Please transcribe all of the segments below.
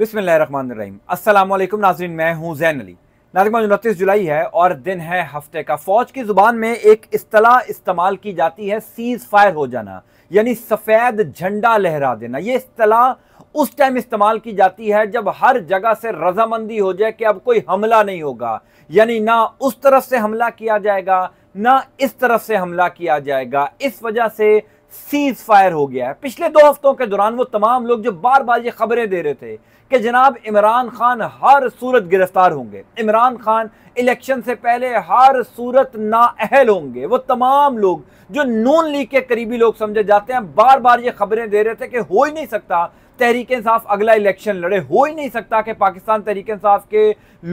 बिसमीम अल्लाम नाजरीन मैं हूँ जैन अली नाजिक उनतीस जुलाई है और दिन है हफ्ते का फ़ौज की ज़ुबान में एक असलाह इस्तेमाल की जाती है सीज़ फायर हो जाना यानी सफ़ेद झंडा लहरा देना ये असलाह उस टाइम इस्तेमाल की जाती है जब हर जगह से रजामंदी हो जाए कि अब कोई हमला नहीं होगा यानी ना उस तरफ से हमला किया जाएगा ना इस तरफ से हमला किया जाएगा इस वजह से सीज फायर हो गया है पिछले दो हफ्तों के दौरान वो तमाम लोग जो बार बार ये खबरें दे रहे थे कि जनाब इमरान खान हर सूरत गिरफ्तार होंगे इमरान खान इलेक्शन से पहले हर सूरत नाअहल होंगे वो तमाम लोग जो नून लीग के करीबी लोग समझे जाते हैं बार बार ये खबरें दे रहे थे कि हो ही नहीं सकता तहरीक इंसाफ अगला इलेक्शन लड़े हो ही नहीं सकता कि पाकिस्तान तहरीक इंसाफ के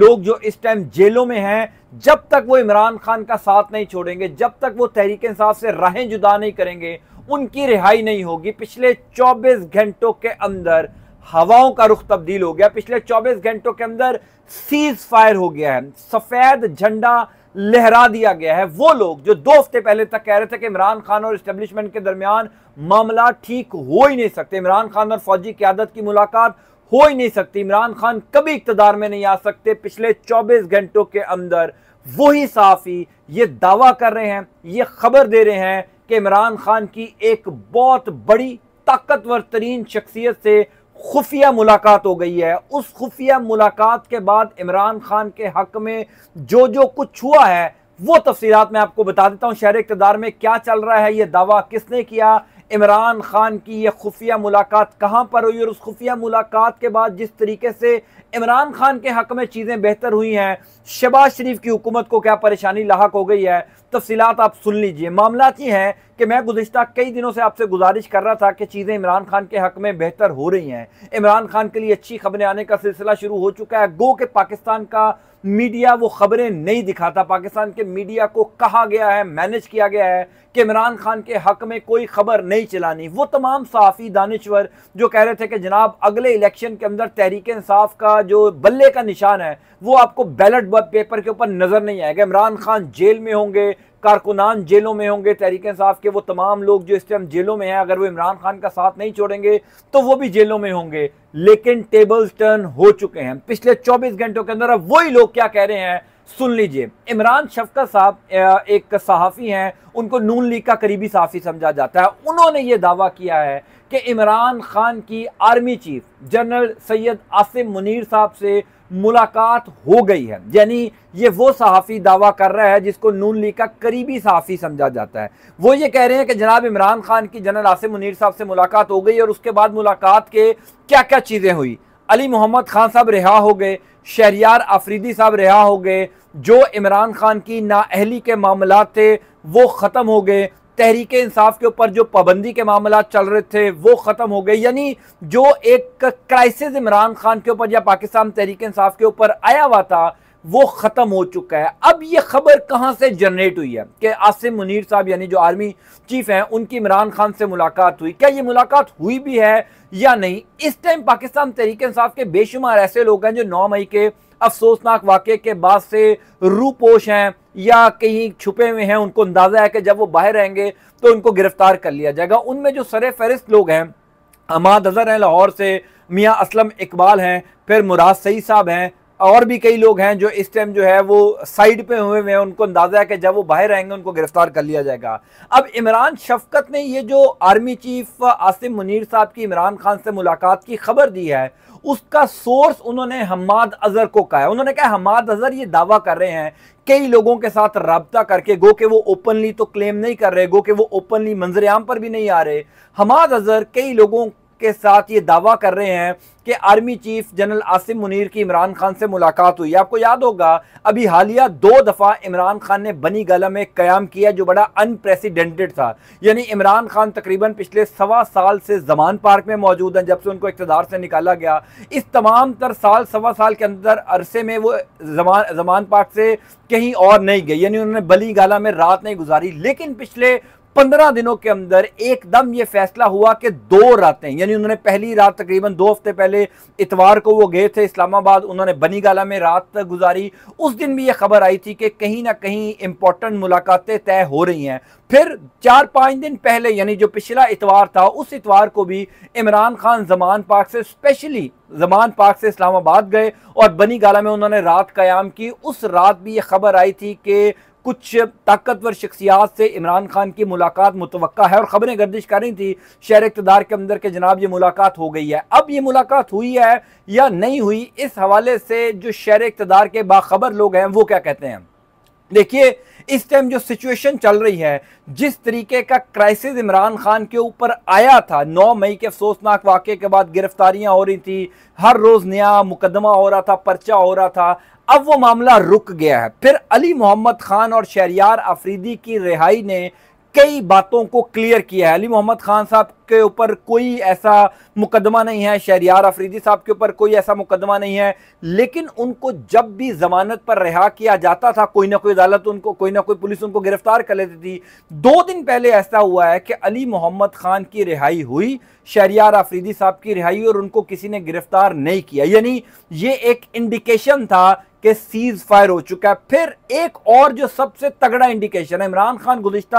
लोग जो इस टाइम जेलों में हैं जब तक वो इमरान खान का साथ नहीं छोड़ेंगे जब तक वो तहरीक इंसाफ से राहें जुदा नहीं करेंगे उनकी रिहाई नहीं होगी पिछले 24 घंटों के अंदर हवाओं का रुख तब्दील हो गया पिछले 24 घंटों के अंदर सीज फायर हो गया है सफ़ेद झंडा लहरा दिया गया है वो लोग जो दो हफ्ते पहले तक कह रहे थे कि इमरान खान और इस्टेब्लिशमेंट के दरमियान मामला ठीक हो ही नहीं सकते इमरान खान और फौजी क्यादत की मुलाकात हो ही नहीं सकती इमरान खान कभी इकतदार में नहीं आ सकते पिछले 24 घंटों के अंदर वही साफी ये दावा कर रहे हैं ये खबर दे रहे हैं कि इमरान खान की एक बहुत बड़ी ताकतवर तरीन शख्सियत से खुफिया मुलाकात हो गई है उस खुफिया मुलाकात के बाद इमरान खान के हक में जो जो कुछ हुआ है वो तफसीत मैं आपको बता देता हूं शहर इकतदार में क्या चल रहा है ये दावा किसने किया इमरान खान की यह खुफिया मुलाकात कहां पर हुई और उस खुफिया मुलाकात के बाद जिस तरीके से इमरान खान के हक में चीज़ें बेहतर हुई हैं शहबाज शरीफ की हुकूमत को क्या परेशानी लाक हो गई है तफसीत आप सुन लीजिए मामला ये हैं कि मैं गुजशत कई दिनों से आपसे गुजारिश कर रहा था कि चीज़ें इमरान खान के हक में बेहतर हो रही हैं इमरान खान के लिए अच्छी खबरें आने का सिलसिला शुरू हो चुका है गो के पाकिस्तान का मीडिया वो खबरें नहीं दिखाता पाकिस्तान के मीडिया को कहा गया है मैनेज किया गया है कि इमरान खान के हक में कोई खबर नहीं चलानी वो तमाम साफी दानश्वर जो कह रहे थे कि जनाब अगले इलेक्शन के अंदर तहरीक इंसाफ का जो बल्ले का निशान है वो आपको बैलेट पेपर के ऊपर नजर नहीं आएगा इमरान खान जेल में होंगे कारकुनान जेलों में होंगे तहरीक इंसाफ के वो तमाम लोग जो इस टाइम जेलों में हैं अगर वो इमरान खान का साथ नहीं छोड़ेंगे तो वो भी जेलों में होंगे लेकिन टेबल्स टर्न हो चुके हैं पिछले 24 घंटों के अंदर अब वही लोग क्या कह रहे हैं सुन लीजिए इमरान शफकत साहब एक सहाफ़ी हैं उनको नून लीग का करीबी सहाफ़ी समझा जाता है उन्होंने ये दावा किया है कि इमरान खान की army chief general Syed Asim Munir साहब से मुलाकात हो गई है यानी ये वो सहाफ़ी दावा कर रहा है जिसको नून लीग का करीबी सहाफ़ी समझा जाता है वो ये कह रहे हैं कि जनाब इमरान खान की जनरल आसिम मुनीर साहब से मुलाकात हो गई और उसके बाद मुलाकात के क्या क्या चीज़ें हुई अली मोहम्मद खान साहब रिहा हो गए शहरियार आफरीदी साहब रिहा हो गए जो इमरान खान की नाअहली के मामला थे वो ख़त्म हो गए तहरीक इंसाफ के ऊपर जो पाबंदी के मामला चल रहे थे वो ख़त्म हो गए यानी जो एक क्राइसिस इमरान खान के ऊपर या पाकिस्तान तहरीक इंसाफ के ऊपर आया हुआ था वो ख़त्म हो चुका है अब ये खबर कहाँ से जनरेट हुई है कि आसिम मुनीर साहब यानी जो आर्मी चीफ हैं उनकी इमरान खान से मुलाकात हुई क्या ये मुलाकात हुई भी है या नहीं इस टाइम पाकिस्तान तहरीक इंसाफ के बेशुमार ऐसे लोग हैं जो नौ मई के अफसोसनाक वाक्य के बाद से रूपोश हैं या कहीं छुपे हुए हैं उनको अंदाज़ा है कि जब वो बाहर रहेंगे तो उनको गिरफ्तार कर लिया जाएगा उनमें जो सर फहरिस्त लोग हैं अमाद अजहर हैं लाहौर से मियाँ असलम इकबाल हैं फिर मुराद सही साहब हैं और भी कई लोग हैं जो इस टाइम जो है वो साइड पे हुए हुए हैं उनको अंदाजा है कि जब वो बाहर आएंगे उनको गिरफ्तार कर लिया जाएगा अब इमरान शफकत ने ये जो आर्मी चीफ आसिम मुनीर साहब की इमरान खान से मुलाकात की खबर दी है उसका सोर्स उन्होंने हमाद अजहर को कहा उन्होंने कहा हमाद अजहर ये दावा कर रहे हैं कई लोगों के साथ रबता करके गो के वो ओपनली तो क्लेम नहीं कर रहे गो के वो ओपनली मंजरेआम पर भी नहीं आ रहे हमाद अजहर कई लोगों के साथ ये दावा कर रहे हैं कि army chief general Asim Munir की इमरान खान से मुलाकात हुई आपको याद होगा अभी हालिया दो दफ़ा इमरान खान ने बनी गला में क्याम किया जो बड़ा अनप्रेसिडेंटेड था यानी इमरान खान तकरीबन पिछले सवा साल से जमान पार्क में मौजूद हैं जब से उनको इकतदार से निकाला गया इस तमाम तर साल सवा साल के अंदर अरसे में वो जमान जमान पार्क से कहीं और नहीं गए यानी उन्होंने बली गला में रात नहीं गुजारी लेकिन पिछले पंद्रह दिनों के अंदर एकदम ये फैसला हुआ कि दो रातें यानी उन्होंने पहली रात तकरीबन दो हफ्ते पहले इतवार को वो गए थे इस्लामाबाद उन्होंने बनीगाला में रात गुजारी उस दिन भी ये खबर आई थी कि कहीं ना कहीं इंपॉर्टेंट मुलाकातें तय हो रही हैं फिर चार पाँच दिन पहले यानी जो पिछला इतवार था उस इतवार को भी इमरान खान जमान पार्क से स्पेशली जमान पार्क से इस्लामाबाद गए और बनी गाला में उन्होंने रात कयाम की उस रात भी ये खबर आई थी कि कुछ ताकतवर शख्सियात से इमरान खान की मुलाकात मुतव है और ख़बरें गर्दिश कर रही थी शहर इकतदार के अंदर के जनाब ये मुलाकात हो गई है अब ये मुलाकात हुई है या नहीं हुई इस हवाले से जो शहर इकतदार के बाखबर लोग हैं वो क्या कहते हैं देखिए इस टाइम जो सिचुएशन चल रही है जिस तरीके का क्राइसिस इमरान खान के ऊपर आया था 9 मई के अफसोसनाक वाक्य के बाद गिरफ्तारियां हो रही थी हर रोज़ नया मुकदमा हो रहा था पर्चा हो रहा था अब वो मामला रुक गया है फिर अली मोहम्मद खान और शहरियार अफरीदी की रिहाई ने कई बातों को क्लियर किया है अली मोहम्मद खान साहब के ऊपर कोई ऐसा मुकदमा नहीं है शहरियार अफरीदी साहब के ऊपर कोई ऐसा मुकदमा नहीं है लेकिन उनको जब भी जमानत पर रिहा किया जाता था कोई ना कोई अदालत उनको कोई ना कोई पुलिस उनको गिरफ्तार कर लेती थी दो दिन पहले ऐसा हुआ है कि अली मोहम्मद खान की रिहाई हुई शहरियार आफरीदी साहब की रिहाई और उनको किसी ने गिरफ्तार नहीं किया यानी ये एक इंडिकेशन था कि सीज फायर हो चुका है फिर एक और जो सबसे तगड़ा इंडिकेशन है इमरान खान गुजशत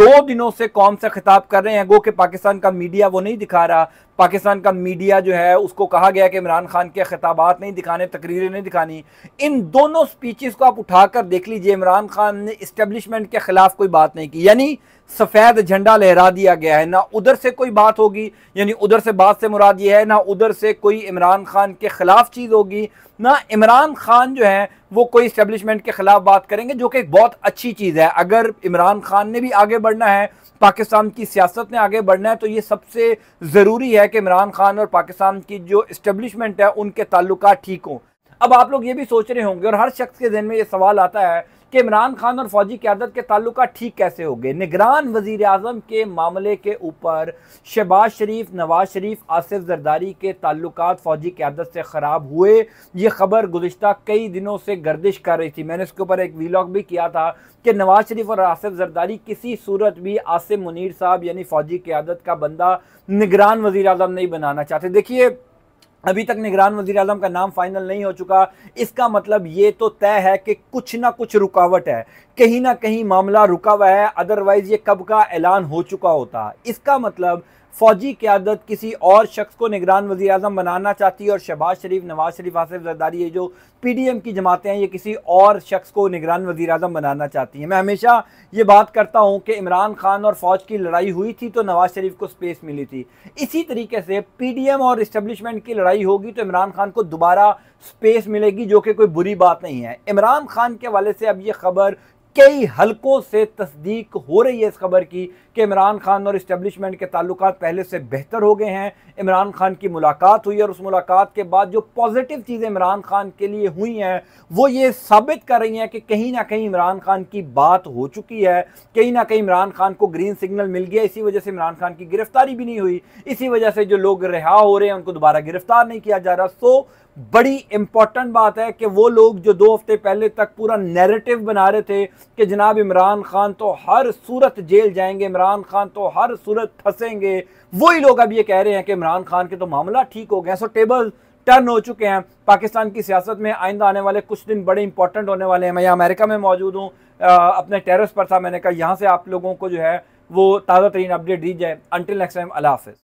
दो दिनों से कौम से खिताब कर रहे हैं गो के पाकिस्तान पाकिस्तान का मीडिया वो नहीं दिखा रहा पाकिस्तान का मीडिया जो है उसको कहा गया कि इमरान खान के खिताब नहीं दिखाने तकरीरें नहीं दिखानी इन दोनों स्पीचेस को आप उठाकर देख लीजिए इमरान खान ने इस्टेब्लिशमेंट के खिलाफ कोई बात नहीं की यानी सफ़ेद झंडा लहरा दिया गया है ना उधर से कोई बात होगी यानी उधर से बात से मुराद ये है ना उधर से कोई इमरान खान के ख़िलाफ़ चीज़ होगी ना इमरान खान जो है वो कोई इस्टेब्लिशमेंट के ख़िलाफ़ बात करेंगे जो कि एक बहुत अच्छी चीज़ है अगर इमरान खान ने भी आगे बढ़ना है पाकिस्तान की सियासत ने आगे बढ़ना है तो ये सबसे ज़रूरी है कि इमरान खान और पाकिस्तान की जो इस्टबलिशमेंट है उनके ताल्लुक ठीक हों अब आप लोग ये भी सोच रहे होंगे और हर शख्स के जहन में ये सवाल आता है कि इमरान खान और फौजी क्यादत के ताल्लुक ठीक कैसे हो गए निगरान वजीर अजम के मामले के ऊपर शहबाज शरीफ नवाज शरीफ आसिफ जरदारी के ताल्लुक फौजी क्यादत से ख़राब हुए ये खबर गुजशत कई दिनों से गर्दिश कर रही थी मैंने इसके ऊपर एक वीलॉग भी किया था कि नवाज शरीफ और आसिफ जरदारी किसी सूरत भी आसिफ मुनीर साहब यानी फ़ौजी क्यादत का बंदा निगरान वजीर अजम नहीं बनाना चाहते देखिए अभी तक निगरान वजीर अजम का नाम फाइनल नहीं हो चुका इसका मतलब ये तो तय है कि कुछ ना कुछ रुकावट है कहीं ना कहीं मामला रुका हुआ है अदरवाइज ये कब का ऐलान हो चुका होता इसका मतलब फौजी क्यादत किसी और शख्स को निगरान वजी अजम बनाना चाहती है और शहबाज शरीफ नवाज शरीफ आसिफ जरदारी ये जो पी डी एम की जमातें हैं ये किसी और शख्स को निगरान वजी अजम बनाना चाहती हैं मैं हमेशा ये बात करता हूँ कि इमरान खान और फौज की लड़ाई हुई थी तो नवाज शरीफ को स्पेस मिली थी इसी तरीके से पी डी एम और इस्टबलिशमेंट की लड़ाई होगी तो इमरान खान को दोबारा स्पेस मिलेगी जो कि कोई बुरी बात नहीं है इमरान खान के हवाले से अब ये खबर कई हलकों से तस्दीक हो रही है इस खबर की कि इमरान खान और इस्टेब्लिशमेंट के ताल्लुक पहले से बेहतर हो गए हैं इमरान खान की मुलाकात हुई और उस मुलाकात के बाद जो पॉजिटिव चीज़ें इमरान खान के लिए हुई हैं वो ये साबित कर रही हैं कि कहीं ना कहीं इमरान खान की बात हो चुकी है कहीं ना कहीं इमरान खान को ग्रीन सिग्नल मिल गया इसी वजह से इमरान खान की गिरफ्तारी भी नहीं हुई इसी वजह से जो लोग रिहा हो रहे हैं उनको दोबारा गिरफ्तार नहीं किया जा रहा सो बड़ी इंपॉर्टेंट बात है कि वो लोग जो दो हफ्ते पहले तक पूरा नैरेटिव बना रहे थे कि जनाब इमरान खान तो हर सूरत जेल जाएंगे इमरान खान तो हर सूरत फंसेंगे वही लोग अब ये कह रहे हैं कि इमरान खान के तो मामला ठीक हो गया सो टेबल टर्न हो चुके हैं पाकिस्तान की सियासत में आइंदा आने वाले कुछ दिन बड़े इंपॉर्टेंट होने वाले हैं मैं यहाँ अमेरिका में मौजूद हूँ अपने टेरस पर था मैंने कहा यहाँ से आप लोगों को जो है वो ताज़ा तरीन अपडेट दी जाए अनटिल नेक्स्ट टाइम अला हाफिज़